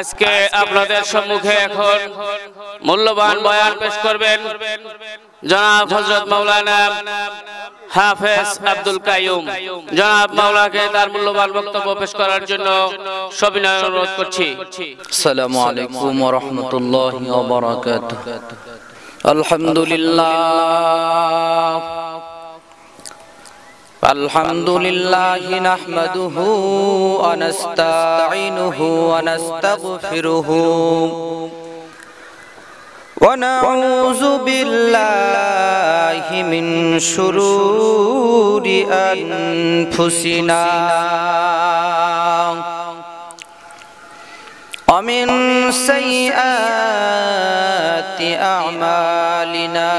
আজকে আপনাদের সম্মুখে এখন মূল্যবান বয়ান পেশ করবেন জনাব হজরত মাওলানা হাফেজ আব্দুল কাইম জনাব মাওলাকে তার মূল্যবান বক্তব্য পেশ করার জন্য সবিনয় অনুরোধ করছি আসসালামু আলাইকুম ওয়া রাহমাতুল্লাহি ওয়া বারাকাতুহু আলহামদুলিল্লাহ الحمد لله نحمده ونستعينه ونستغفره ونعوذ بالله من شرور أنفسنا ومن سيئات أعمالنا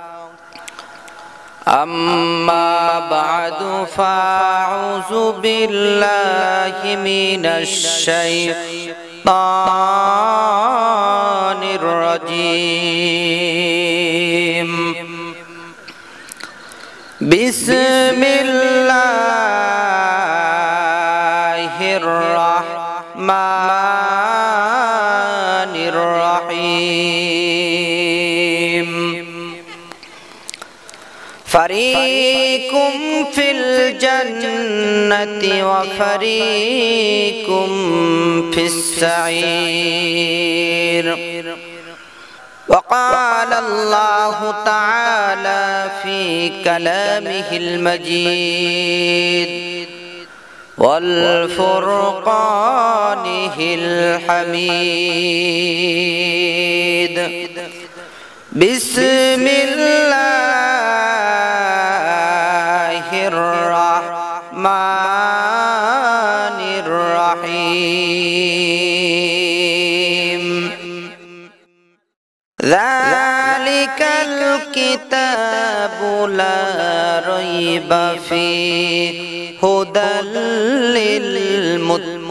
أما بعد فأعوذ بالله من الشيطان الرجيم بسم فريق في الجنة وفريق في السعير وقال الله تعالى في كلامه المجيد والفرقانه الحميد بسم الله الكتاب لا ريب فيه هدى للمتقين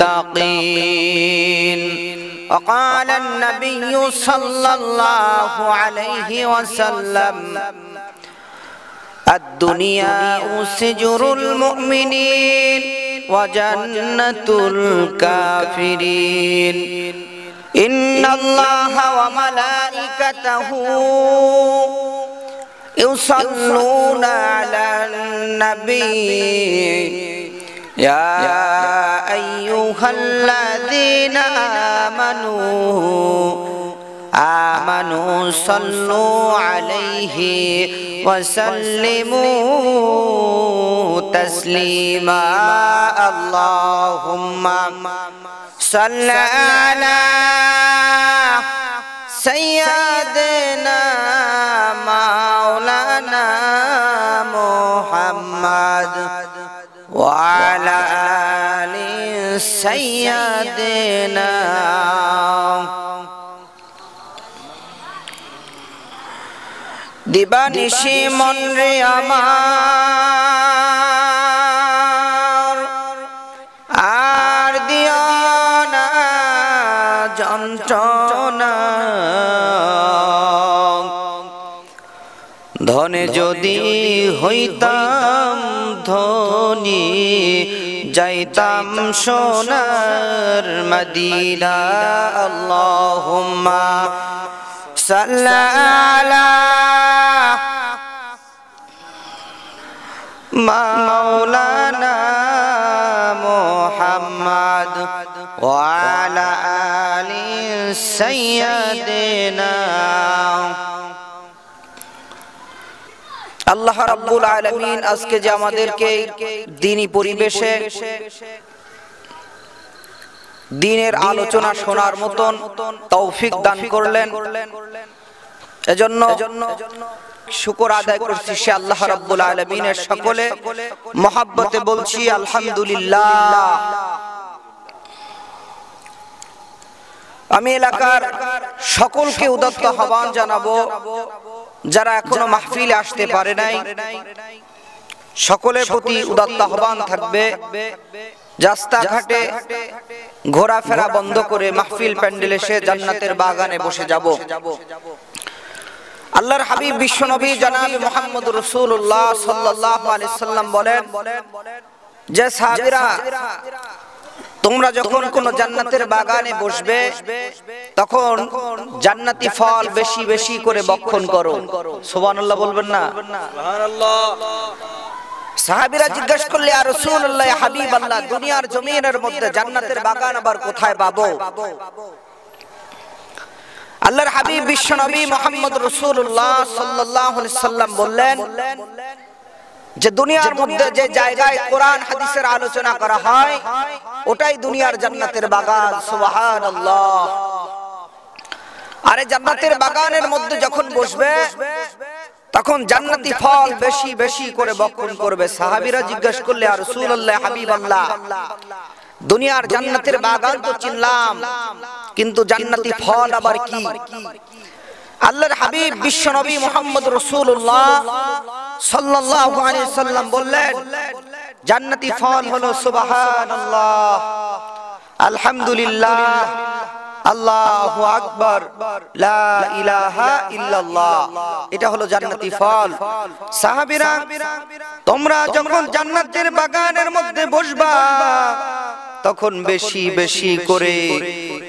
وقال النبي صلى الله عليه وسلم الدنيا سجر المؤمنين وجنة الكافرين إن الله وملائكته يصلون على النبي يا أيها الذين آمنوا آمنوا صلوا عليه وسلموا تسليما اللهم صل على সৈয়াদনা মাওলানা মোহাম্মদ ওয়ালা আলি সৈয়াদনা দিবানিশি মন রে আমার যদি হইতাম ধনী যাইতাম সোনার মদিনা আল্লাহুম্মা সাল্লা মাওলানা মুহাম্মদ ওয়া আলা আলি আল্লাহ রাব্বুল আলামিন আজকে যে আমাদেরকে দিনই পরিবেশে দিনের আলোচনা শোনার মতন তৌফিক দান করলেন এজন্য শুকর আদায় করছি সে আল্লাহ রাব্বুল আলামিনের সকলে মহাব্বতে বলছি আলহামদুলিল্লাহ আমি এলাকার সকলকে উদত্ত আহ্বান জানাবো যারা এখনো মাহফিলে আসতে পারে নাই সকলের প্রতি উদত্ত আহ্বান থাকবে রাস্তাঘাটে ঘোরাফেরা বন্ধ করে মাহফিল প্যান্ডেল এসে জান্নাতের বাগানে বসে যাব আল্লাহর হাবিব বিশ্বনবী জানাবি মোহাম্মদ রসুল্লাহ সাল্লাহ আলাইহি সাল্লাম বলেন যে সাহাবীরা তোমরা যখন কোন জান্নাতের বাগানে বসবে তখন জান্নাতি ফল বেশি বেশি করে বক্ষণ করো সুবহানাল্লাহ বলবেন না জিজ্ঞেস করলে আর হাবিব আল্লাহ দুনিয়ার জমিনের মধ্যে জান্নাতের বাগান আবার কোথায় পাবো আল্লাহর হাবিব বিশ্ব নবী মোহাম্মদ রসুল্লাহ সাল্লাম বললেন যে দুনিয়ার মধ্যে যে জায়গায় কোরআন হাদিসের আলোচনা করা হয় ওটাই দুনিয়ার জান্নাতের বাগান সুবহান আল্লাহ আরে জান্নাতের বাগানের মধ্যে যখন বসবে তখন জান্নাতি ফল বেশি বেশি করে বক্ষণ করবে সাহাবিরা জিজ্ঞেস করলে আর রসুল হাবিব আল্লাহ দুনিয়ার জান্নাতের বাগান তো চিনলাম কিন্তু জান্নাতি ফল আবার কি আল্লাহর হাবিব বিশ্ব নবী মোহাম্মদ রসুল্লাহ সাল্লাহ সাল্লাম বললেন জান্নাতি ফল হলো আলহামদুলিল্লাহ আল্লাহ আকবর এটা হলো জান্নাতি ফল সাহাবিরা তোমরা যখন জান্নাতের বাগানের মধ্যে বসবা তখন বেশি বেশি করে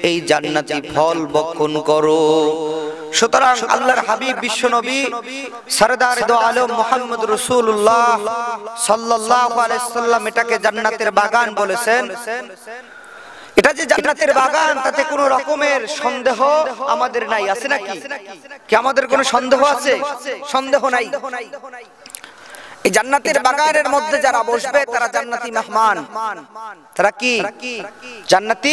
এই জান্নাতি ফল বক্ষণ করো সুতরাং আল্লাহর হাবিব বিশ্ব নবী সরদার দো আলম মোহাম্মদ রসুল্লাহ সাল্লাহ আলাইসাল্লাম এটাকে জান্নাতের বাগান বলেছেন এটা যে জান্নাতের বাগান তাতে কোনো রকমের সন্দেহ আমাদের নাই আছে নাকি কি আমাদের কোনো সন্দেহ আছে সন্দেহ নাই এই জান্নাতের বাগানের মধ্যে যারা বসবে তারা জান্নাতি মেহমান তারা কি জান্নাতি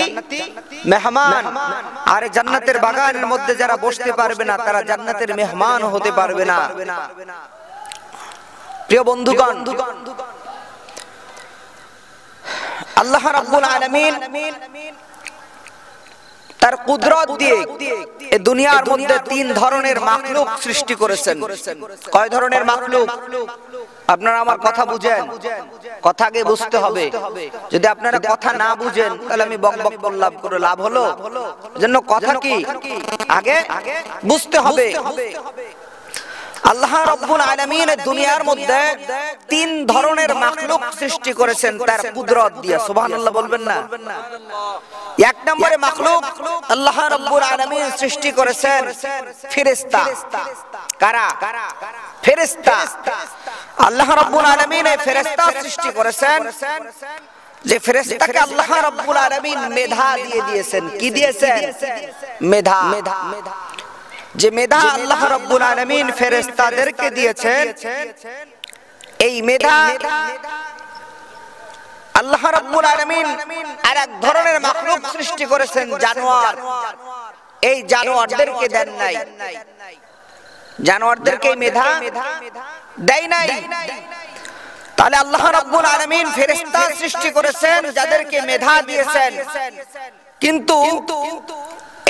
মেহমান আর জান্নাতের বাগানের মধ্যে যারা বসতে পারবে না তারা জান্নাতের মেহমান হতে পারবে না প্রিয় বন্ধুগণ আল্লাহ রাব্বুল আলামিন তার কুদরত দিয়ে এই দুনিয়ার মধ্যে তিন ধরনের মাকলুক সৃষ্টি করেছেন কয় ধরনের মাকলুক আপনারা আমার কথা বুঝেন কথা আগে বুঝতে হবে যদি আপনারা কথা না বুঝেন তাহলে আমি বক বক করে লাভ হলো জন্য কথা কি আগে বুঝতে হবে আল্লাহ রব্বুল আলামিন দুনিয়ার মধ্যে তিন ধরনের মাখলুক সৃষ্টি করেছেন তার কুদরত দিয়ে সুবহানাল্লাহ বলবেন না এক নম্বরে মাখলুক আল্লাহ রব্বুল আলামিন সৃষ্টি করেছেন ফেরেশতা কারা ফেরেশতা আল্লাহ রব্বুল আলামিন এই ফেরেশতা সৃষ্টি করেছেন যে ফেরেশতাকে আল্লাহ রব্বুল আলামিন মেধা দিয়ে দিয়েছেন কি দিয়েছেন মেধা মেধা যে মেধা আল্লাহ রব্বুল আলমিন ফেরেস্তাদেরকে দিয়েছেন এই মেধা আল্লাহ রব্বুল আলমিন আর এক ধরনের মাকলুক সৃষ্টি করেছেন জানোয়ার এই জানোয়ারদেরকে দেন নাই জানোয়ারদেরকে মেধা দেয় নাই তাহলে আল্লাহ রব্বুল আলমিন ফেরেস্তা সৃষ্টি করেছেন যাদেরকে মেধা দিয়েছেন কিন্তু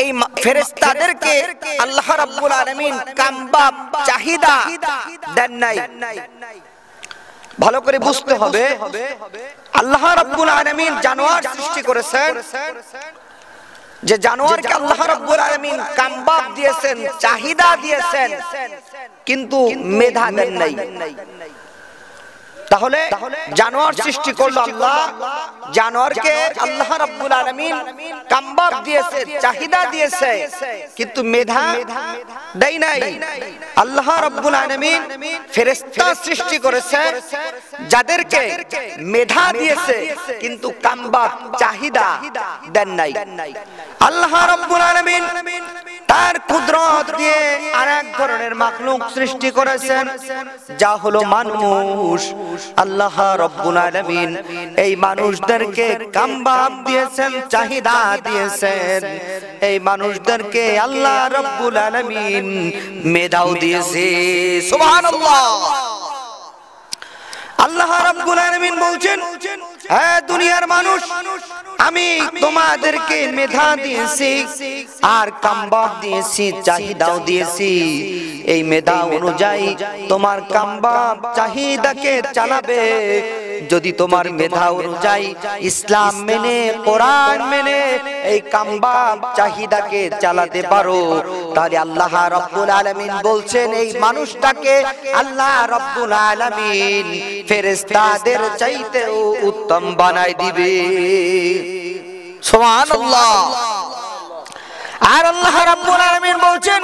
এই ফেরেস্তাদেরকে আল্লাহ রাব্বুল আলামিন কামবাব চাহিদা দেন নাই ভালো করে বুঝতে হবে আল্লাহ রাব্বুল আলামিন জানোয়ার সৃষ্টি করেছেন যে জানোয়ারকে আল্লাহ রাব্বুল আলামিন কামবাব দিয়েছেন চাহিদা দিয়েছেন কিন্তু মেধা দেন নাই তাহলে জানোয়ার সৃষ্টি করলো আল্লাহ জানোয়ারকে আল্লাহ রাব্বুল আলামিন কাম্বার দিয়েছে চাহিদা দিয়েছে কিন্তু মেধা দেই নাই আল্লাহ রাব্বুল আলামিন ফেরেশতা সৃষ্টি করেছে যাদেরকে মেধা দিয়েছে কিন্তু কাম্বার চাহিদা দেন নাই আল্লাহ রাব্বুল আলামিন তার কুদরত দিয়ে আরেক ধরনের মাখলুক সৃষ্টি করেছেন যা হলো মানুষ अल्लाह रब्बुन अलमीन मानुष दर के कम दिए चाहिदा दिए मानुष दर के अल्लाह रब्बुन अलमीन मेदाउ दिए আল্লাহ রাব্বুল আলামিন বলছেন হে দুনিয়ার মানুষ আমি তোমাদেরকে মেধা দিয়েছি আর কামবাব দিয়েছি চাহিদাও দিয়েছি এই মেধা অনুযায়ী তোমার কামবাব চাহিদাকে চালাবে যদি তোমার মেধা অনুযায়ী ইসলাম মেনে কোরআন মেনে এই কাম্বা চাহিদাকে চালাতে পারো তাহলে আল্লাহ রব্বুল আলমিন বলছেন এই মানুষটাকে আল্লাহ রব্বুল আলমিন ফেরেস্তাদের চাইতেও উত্তম বানাই দিবে সুবহানাল্লাহ আর আল্লাহ রাব্বুল আলামিন বলছেন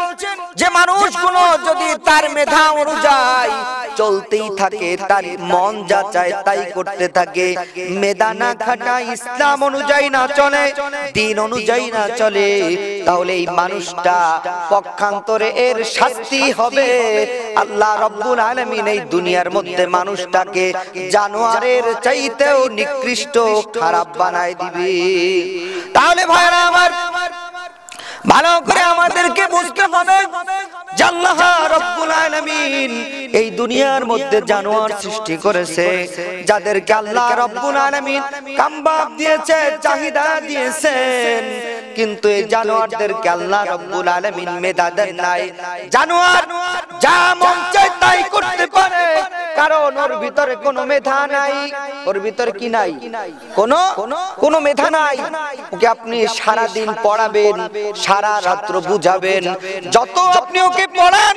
যে মানুষ মানুষগুলো যদি তার মেধা অনুযায়ী চলতেই থাকে তার মন যা চায় তাই করতে থাকে মেধা না খাটা ইসলাম অনুযায়ী না চলে দিন অনুযায়ী না চলে তাহলে এই মানুষটা পক্ষান্তরে এর শাস্তি হবে আল্লাহ রব্বুল আলামিন এই দুনিয়ার মধ্যে মানুষটাকে জানোয়ারের চাইতেও নিকৃষ্ট খারাপ বানায় দিবে তাহলে ভাইরা ভালো করে আমাদেরকে বুঝতে হবে আল্লাহ রব্বুল আলামিন এই দুনিয়ার মধ্যে জানোয়ার সৃষ্টি করেছে যাদেরকে আল্লাহ রব্বুল আলামিন কামবাব দিয়েছে চাহিদা দিয়েছেন কিন্তু এই জানোয়ারদেরকে আল্লাহ রব্বুল আলামিন মেধা দেন নাই জানোয়ার যা মন চায় তাই করতে পারে কারণ ওর ভিতরে কোনো মেধা নাই ওর ভিতরে কি নাই কোনো কোনো মেধা নাই ওকে আপনি সারা দিন পড়াবেন সারা রাত্র বুঝাবেন যত আপনি ওকে পড়ান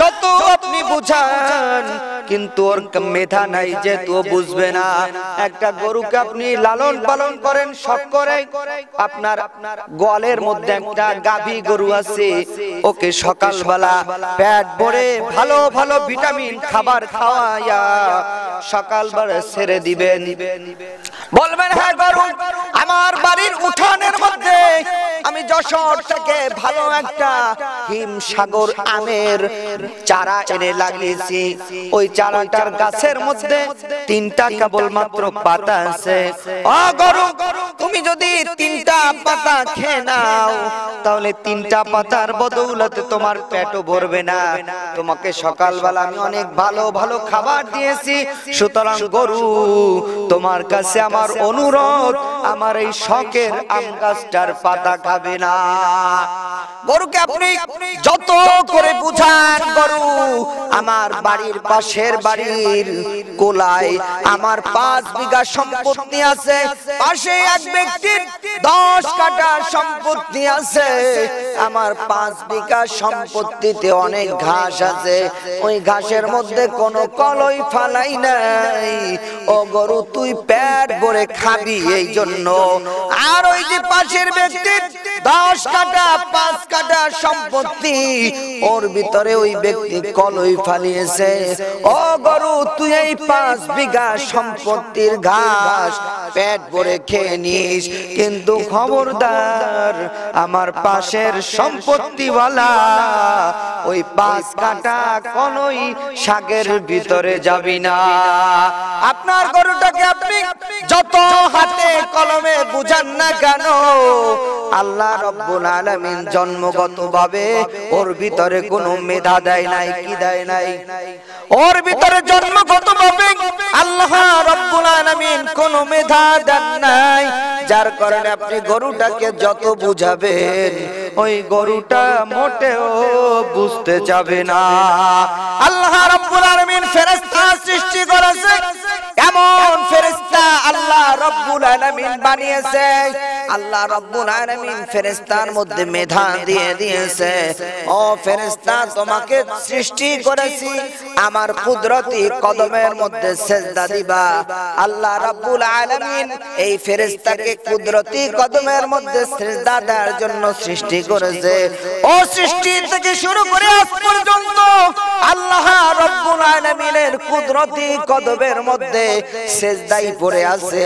যত আপনি বুঝান কিন্তু ওর মেধা নাই যে তো বুঝবে না একটা গরুকে আপনি লালন পালন করেন সব করে আপনার গোয়ালের মধ্যে একটা গাভী গরু আছে ওকে সকালবেলা পেট ভরে ভালো ভালো ভিটামিন খাবার খাওয়াইয়া সকালবেলা ছেড়ে দিবেন বলবেন হ্যাঁ গরু আমার বাড়ির উঠানের মধ্যে আমি যশোর থেকে ভালো একটা হিমসাগর আমের চারা এনে লাগিয়েছি ওই চারাটার গাছের মধ্যে তিনটা কেবল মাত্র পাতা আছে তুমি যদি তিনটা পাতা খেয়ে নাও তাহলে তিনটা পাতার বদৌলতে তোমার পেটও ভরবে না তোমাকে সকালবেলা আমি অনেক ভালো ভালো খাবার দিয়েছি সুতরাং গরু তোমার কাছে আমার অনুরোধ আমার এই শখের আম গাছটার পাতা খাবে না গরুকে আপনি যত করে বুঝান গরু আমার বাড়ির পাশের বাড়ির কোলায় আমার পাঁচ বিঘা সম্পত্তি আছে পাশে এক ব্যক্তির দশ কাটা সম্পত্তি আছে আমার পাঁচ বিঘা সম্পত্তিতে অনেক ঘাস আছে ওই ঘাসের মধ্যে কোনো কলই ফালাই নাই ও গরু তুই প্যাট করে খাবি এই জন্য আর ওই যে পাশের ব্যক্তির দশ কাটা পাঁচ কাটা কাটা সম্পত্তি ওর ভিতরে ওই ব্যক্তি কলই ফালিয়েছে ও গরু তুই এই পাঁচ বিঘা সম্পত্তির ঘাস পেট ভরে খেয়ে নিস কিন্তু খবরদার আমার পাশের সম্পত্তিওয়ালা ওই পাঁচ কাটা কলই শাকের ভিতরে যাবি না আপনার গরুটাকে আপনি যত হাতে কলমে বুঝান না কেন আল্লাহ রব্বুল আলামিন জন্ম জন্মগত ভাবে ওর ভিতরে কোন মেধা দেয় নাই কি দেয় নাই ওর ভিতরে জন্মগত ভাবে আল্লাহ কোন মেধা দেন নাই যার কারণে আপনি গরুটাকে যত বুঝাবেন ওই গরুটা মোটেও বুঝতে যাবে না আল্লাহ রব্বুল আলামিন ফেরেশতা সৃষ্টি করেছে এমন ফেরেস্তা আল্লাহ রব্বুল আলামিন বানিয়েছে আল্লাহ রব্বুল আলামিন ফেরেস্তার মধ্যে মেধা দিয়ে দিয়েছে ও ফেরেস্তা তোমাকে সৃষ্টি করেছি আমার কুদরতি কদমের মধ্যে সেজদা দিবা আল্লাহ রব্বুল আলামিন এই ফেরেস্তাকে কুদরতি কদমের মধ্যে সেজদা দেওয়ার জন্য সৃষ্টি করেছে ও সৃষ্টি থেকে শুরু করে আজ পর্যন্ত আল্লাহ রব্বুল আলামিনের কুদরতি কদমের মধ্যে সেজদাই পরে আছে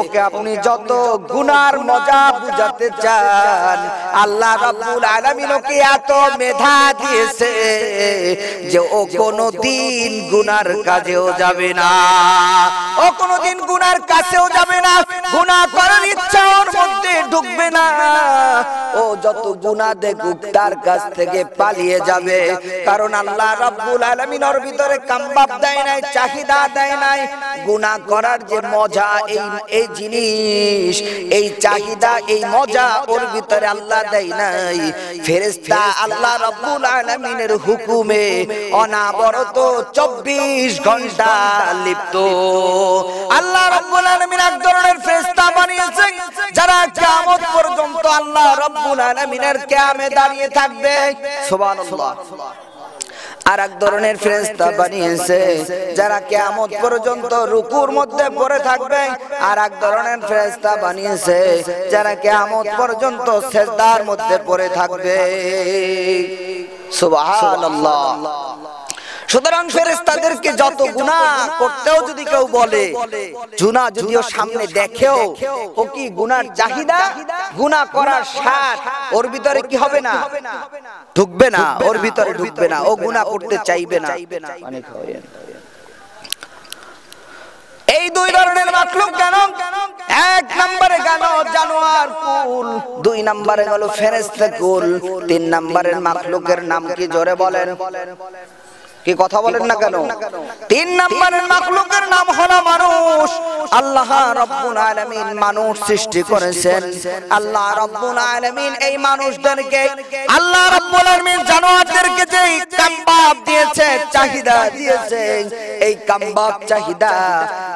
ওকে আপনি যত গুনার মজা বুঝাতে চান আল্লাহ রাব্বুল আলামিন ওকে এত মেধা দিয়েছে যে ও কোনো দিন গুনার কাজেও যাবে না ও কোনো দিন গুনার কাছেও যাবে না গুনাহ করার ইচ্ছা ওর মধ্যে ঢুকবে না ও যত গুনাহ দেখুক তার কাছ থেকে পালিয়ে যাবে কারণ আল্লাহ রাব্বুল আলামিন ওর ভিতরে কামবাব দেয় নাই চাহিদা দেয় নাই গুণা করার যে মজা এই এই জিনিস এই চাহিদা এই মজা ওর ভিতরে আল্লাহ দেয় নাই ফেরেস্তা আল্লাহ রব্বুল আলমিনের হুকুমে অনাবরত চব্বিশ ঘন্টা লিপ্ত আল্লাহ রব্বুল আলমিন এক ধরনের ফেরেস্তা বানিয়েছেন যারা কিয়ামত পর্যন্ত আল্লাহ রব্বুল আলমিনের ক্যামে দাঁড়িয়ে থাকবে সুবহানাল্লাহ আর এক ধরনের ফেরেস্তা বানিয়েছে যারা কেয়ামত পর্যন্ত রুকুর মধ্যে পড়ে থাকবে আর এক ধরনের ফেরেস্তা বানিয়েছে যারা কেয়ামত পর্যন্ত সেজদার মধ্যে পড়ে থাকবে সুবহানাল্লাহ সুতরাং ফেরেস্তাদেরকে যত গুণা করতেও যদি কেউ বলে জুনা যদিও সামনে দেখেও ও কি গুনার চাহিদা গুনা করার সার ওর ভিতরে কি হবে না ঢুকবে না ওর ভিতরে ঢুকবে না ও গুণা করতে চাইবে না এই দুই ধরনের মাতলুক কেন এক নম্বরে গেল জানোয়ার কুল দুই নম্বরে গেল ফেরেস্তা কুল তিন নম্বরের মাতলুকের নাম কি জোরে বলেন কি কথা বলেন না কেন তিন নম্বরের মাকলুকের নাম হলো মানুষ আল্লাহ রব্বুল আলামিন মানুষ সৃষ্টি করেছেন আল্লাহ রব্বুল আলামিন এই মানুষদেরকে আল্লাহ রব্বুল আলামিন জানোয়ারদেরকে যে কামবাব দিয়েছে চাহিদা দিয়েছে এই কামবাব চাহিদা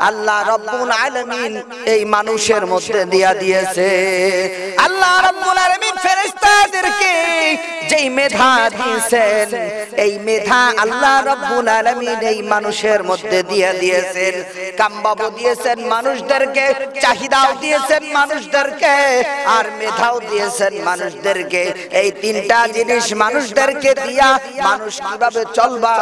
আল্লাহ রব্বুল আলামিন এই মানুষের মধ্যে দিয়া দিয়েছে আল্লাহ রব্বুল আলামিন ফেরেশতাদেরকে যেই মেধা দিয়েছেন এই মেধা আল্লাহ মানুষের মধ্যে দিয়েছেন কামবাবু দিয়েছেন মানুষদেরকে চাহিদাও দিয়েছেন মানুষদেরকে আর মেধাও দিয়েছেন মানুষদেরকে এই তিনটা জিনিস মানুষদেরকে দিয়া মানুষ কিভাবে চলবা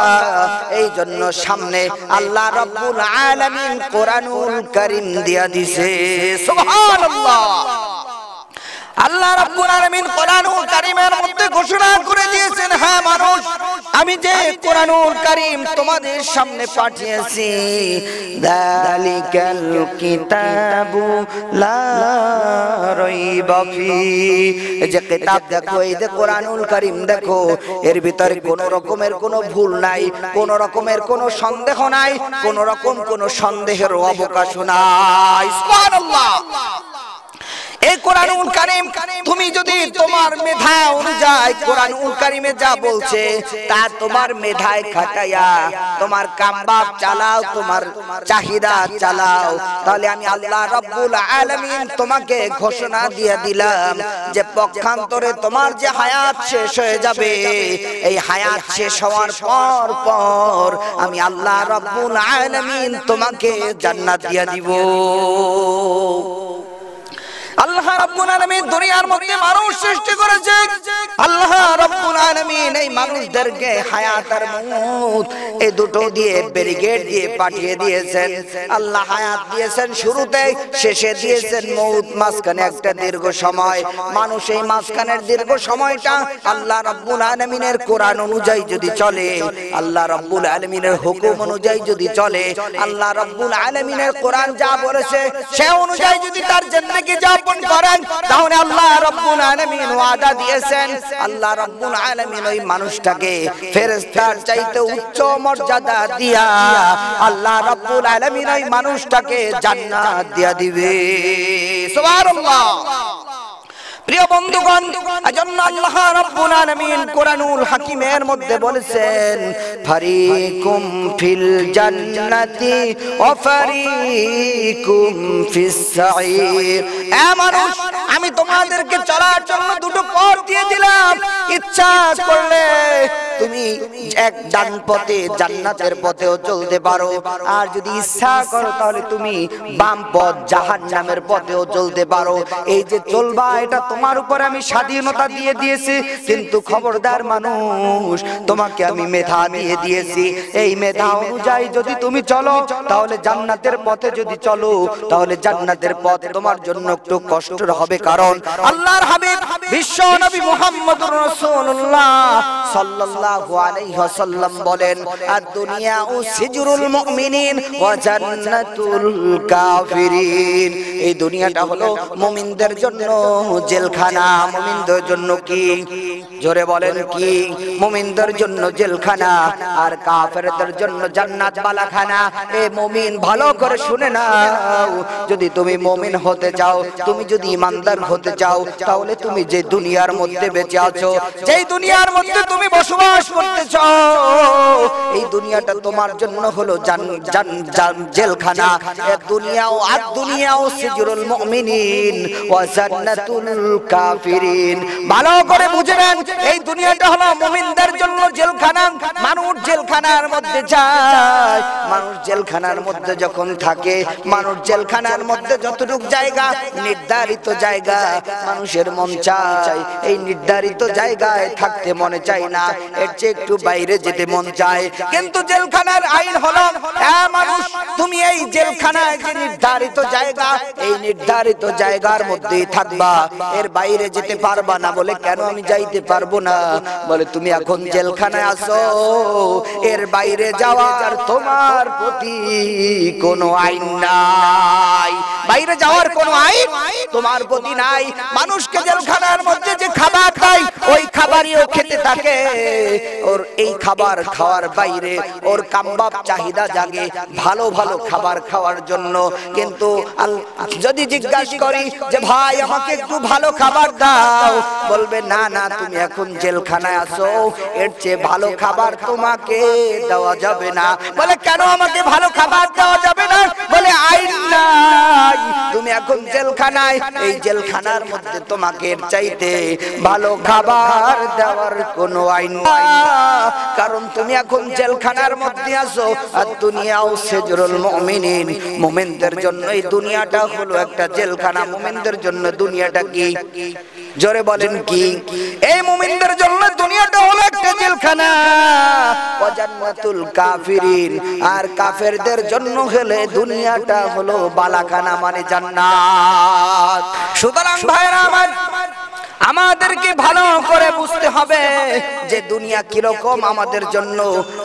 এই জন্য সামনে আল্লাহ রব্বুল আলামিন কোরআনুল কারীম দিয়া দিছে সুবহানাল্লাহ আল্লাহ রাব্বুল আলামিন কোরআনুল কারীমের মধ্যে ঘোষণা করে দিয়েছেন হ্যাঁ মানুষ আমি যে কোরআনুল কারীম তোমাদের সামনে পাঠিয়েছি দালিকাল কিতাবু লা ফি যে কিতাব দেখো এই যে কোরআনুল কারীম দেখো এর ভিতরে কোন রকমের কোনো ভুল নাই কোন রকমের কোনো সন্দেহ নাই কোন রকম কোনো সন্দেহের অবকাশ নাই সুবহানাল্লাহ এই কোরআনুল কারীম তুমি যদি তোমার মেধা অনুযায়ী কোরআনুল কারীমে যা বলছে তা তোমার মেধায় খাটায়া তোমার কামবাপ চালাও তোমার চাহিদা চালাও তাহলে আমি আল্লাহ রব্বুল আলামিন তোমাকে ঘোষণা দিয়ে দিলাম যে পক্ষান্তরে তোমার যে হায়াত শেষ হয়ে যাবে এই হায়াত শেষ হওয়ার পর পর আমি আল্লাহ রব্বুল আলামিন তোমাকে জান্নাত দিয়ে দিব রব্বুল আলামিন দুনিয়ার মধ্যে মানুষ সৃষ্টি করেছে আল্লাহ রব্বুল আলামিন এই মানুষদেরকে হায়াত আর মউত এই দুটো দিয়ে ব্যারিকেড দিয়ে পাঠিয়ে দিয়েছেন আল্লাহ হায়াত দিয়েছেন শুরুতে শেষে দিয়েছেন মউত মাঝখানে একটা দীর্ঘ সময় মানুষ এই মাঝখানের দীর্ঘ সময়টা আল্লাহ রব্বুল আলামিনের কোরআন অনুযায়ী যদি চলে আল্লাহ রব্বুল আলামিনের হুকুম অনুযায়ী যদি চলে আল্লাহ রব্বুল আলামিনের কোরআন যা বলেছে সে অনুযায়ী যদি তার জিন্দেগি যাপন করে করেন তাহলে আল্লাহ রব্বুল আলামিন ওয়াদা দিয়েছেন আল্লাহ রব্বুল আলামিন ওই মানুষটাকে ফেরেস্তার চাইতে উচ্চ মর্যাদা দিয়া আল্লাহ রব্বুল আলামিন ওই মানুষটাকে জান্নাত দিয়া দিবে সুবহানাল্লাহ প্রিয় বন্ধুগণ এজন্য আল্লাহ রাব্বুল আলামিন কোরআনুল হাকিমের মধ্যে বলেছেন ফারিকুম ফিল জান্নাতি ওয়া ফারিকুম ফিস সাইর এ মানুষ আমি তোমাদেরকে চলার জন্য দুটো পথ দিয়ে দিলাম ইচ্ছা করলে তুমি এক ডান পথে জান্নাতের পথেও চলতে পারো আর যদি ইচ্ছা করো তাহলে তুমি বাম পথ জাহান্নামের পথেও চলতে পারো এই যে চলবা এটা তোমার উপর আমি স্বাধীনতা দিয়ে দিয়েছি কিন্তু খবরদার মানুষ তোমাকে আমি মেধা দিয়ে দিয়েছি এই মেধা অনুযায়ী যদি তুমি চলো তাহলে জান্নাতের পথে যদি চলো তাহলে জান্নাতের পথ তোমার জন্য একটু কষ্ট হবে কারণ আল্লাহর হাবিব বিশ্ব নবী মুহাম্মদ রাসূলুল্লাহ সাল্লাল্লাহু আলাইহি ওয়াসাল্লাম বলেন আর দুনিয়া ও সিজুরুল মুমিনিন ওয়া জান্নাতুল কাফিরিন এই দুনিয়াটা হলো মুমিনদের জন্য জেল জেলখানা মুমিনদের জন্য কি জোরে বলেন কি মুমিনদের জন্য জেলখানা আর কাফেরদের জন্য জান্নাত বালাখানা এ মুমিন ভালো করে শুনে নাও যদি তুমি মুমিন হতে চাও তুমি যদি ইমানদার হতে চাও তাহলে তুমি যে দুনিয়ার মধ্যে বেঁচে আছো যেই দুনিয়ার মধ্যে তুমি বসবাস করতে চাও এই দুনিয়াটা তোমার জন্য হলো জেলখানা এ দুনিয়াও আর দুনিয়াও সিজরুল মুমিনিন ওয়া জান্নাতুল কাফিরিন ভালো করে বুঝবেন এই দুনিয়াটা হলো মুমিনদের জন্য জেলখানা মানুষ জেলখানার মধ্যে যায় মানুষ জেলখানার মধ্যে যখন থাকে মানুষ জেলখানার মধ্যে যতটুক জায়গা নির্ধারিত জায়গা মানুষের মন চায় এই নির্ধারিত জায়গায় থাকতে মনে চায় না এর চেয়ে একটু বাইরে যেতে মন চায় কিন্তু জেলখানার আইন হলো মানুষ তুমি এই জেলখানায় যে নির্ধারিত জায়গা এই নির্ধারিত জায়গার মধ্যে থাকবা এর বাইরে যেতে পারবা না বলে কেন আমি যাইতে পারবো না বলে তুমি এখন জেলখানায় আসো এর বাইরে যাওয়ার তোমার প্রতি কোনো আইন নাই বাইরে যাওয়ার কোনো আইন তোমার প্রতি নাই মানুষকে জেলখানার মধ্যে যে খাবার খাই ওই খাবারই ও খেতে থাকে ওর এই খাবার খাওয়ার বাইরে ওর কামবাব চাহিদা জাগে ভালো ভালো খাবার খাওয়ার জন্য কিন্তু যদি জিজ্ঞাসা করি যে ভাই আমাকে একটু ভালো খাবার দাও বলবে না না তুমি এখন জেলখানায় আসো এর চেয়ে ভালো খাবার তোমাকে দেওয়া যাবে না বলে কেন আমাকে ভালো খাবার দেওয়া যাবে না বলে আইন নাই তুমি এখন জেলখানায় এই জেলখানার মধ্যে তোমাকে চাইতে ভালো খাবার দেওয়ার কোনো আইন নাই কারণ তুমি এখন জেলখানার মধ্যে আসো আর দুনিয়াও সেজরুল মুমিনিন মুমিনদের জন্য এই দুনিয়াটা হলো একটা জেলখানা মুমিনদের জন্য দুনিয়াটা কি জোরে বলেন কি এই মুমিনদের জন্য দুনিয়াটা হলো একটা জেলখানা ওয়াজান্নাতুল কাফিরিন আর কাফেরদের জন্য হলে দুনিয়াটা হলো বালাখানা মানে জান্নাত সুতরাং ভাইরা আমার আমাদেরকে ভালো করে বুঝতে হবে যে দুনিয়া কিরকম আমাদের জন্য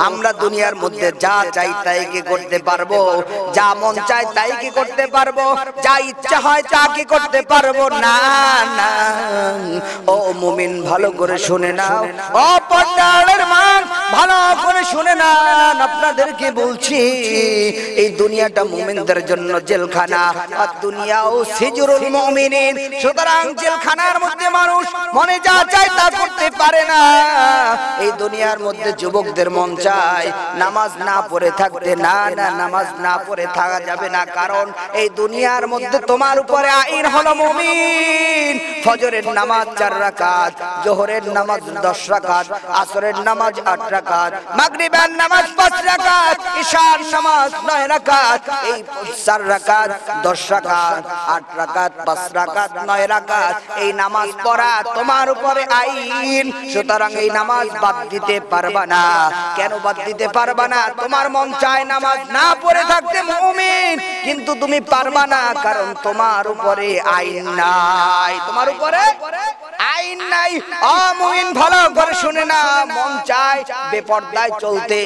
আমরা দুনিয়ার মধ্যে যা চাই তাই কি করতে পারবো যা মন চাই তাই কি করতে পারবো যা ইচ্ছা হয় তা কি করতে পারবো না না ও মুমিন ভালো করে শুনে না ও পর্দারের মান ভালো করে শুনে না আপনাদেরকে বলছি এই দুনিয়াটা মুমিনদের জন্য জেলখানা আর দুনিয়াও সিজুরুল মুমিনিন সুতরাং জেলখানার মধ্যে মানুষ মানুষ মনে যা চায় তা করতে পারে না এই দুনিয়ার মধ্যে যুবকদের মন চায় নামাজ না পড়ে থাকতে না না নামাজ না পড়ে থাকা যাবে না কারণ এই দুনিয়ার মধ্যে তোমার উপরে আইন হলো মুমিন ফজরের নামাজ চার রাকাত জোহরের নামাজ দশ রাকাত আসরের নামাজ আট রাকাত মাগরিবের নামাজ পাঁচ রাকাত ঈশার নামাজ নয় রাকাত এই চার রাকাত দশ রাকাত আট রাকাত পাঁচ রাকাত নয় রাকাত এই নামাজ পড়া করা তোমার উপরে আইন সুতরাং এই নামাজ বাদ দিতে পারবা না কেন বাদ দিতে পারবা না তোমার মন চায় নামাজ না পড়ে থাকতে মুমিন কিন্তু তুমি পারবা না কারণ তোমার উপরে আইন নাই তোমার উপরে আইন নাই অমুইন ভালো করে শুনে না মন চায় বেপর্দায় চলতে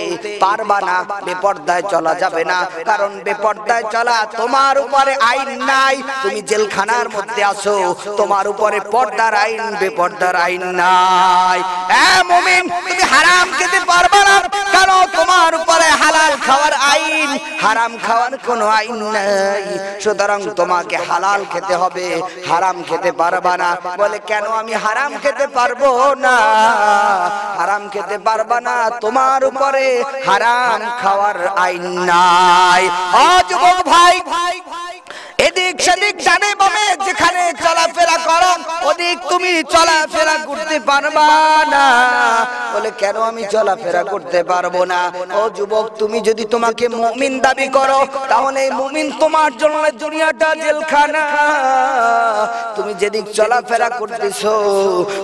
পারবা না বেপর্দায় চলা যাবে না কারণ বেপর্দায় চলা তোমার উপরে আইন নাই তুমি জেলখানার মধ্যে আছো তোমার উপরে পর্দার আইন বেপর্দার আইন নাই হ্যাঁ তুমি হারাম খেতে পারবে না কেন তোমার উপরে হালাল খাওয়ার আইন হারাম খাওয়ার কোন আইন নাই সুতরাং তোমাকে হালাল খেতে হবে হারাম খেতে পারবে না বলে কেন আমি হারাম খেতে পারবো না হারাম খেতে পারবে না তোমার উপরে হারাম খাওয়ার আইন নাই অযুবক ভাই ভাই ভাই এদিক সেদিক জানে বাবে যেখানে চলাফেরা করো ওদিক তুমি চলাফেরা করতে পারবা না বলে কেন আমি চলাফেরা করতে পারবো না ও যুবক তুমি যদি তোমাকে মুমিন দাবি করো তাহলে মুমিন তোমার জন্য দুনিয়াটা জেলখানা তুমি যেদিক চলাফেরা করতেছো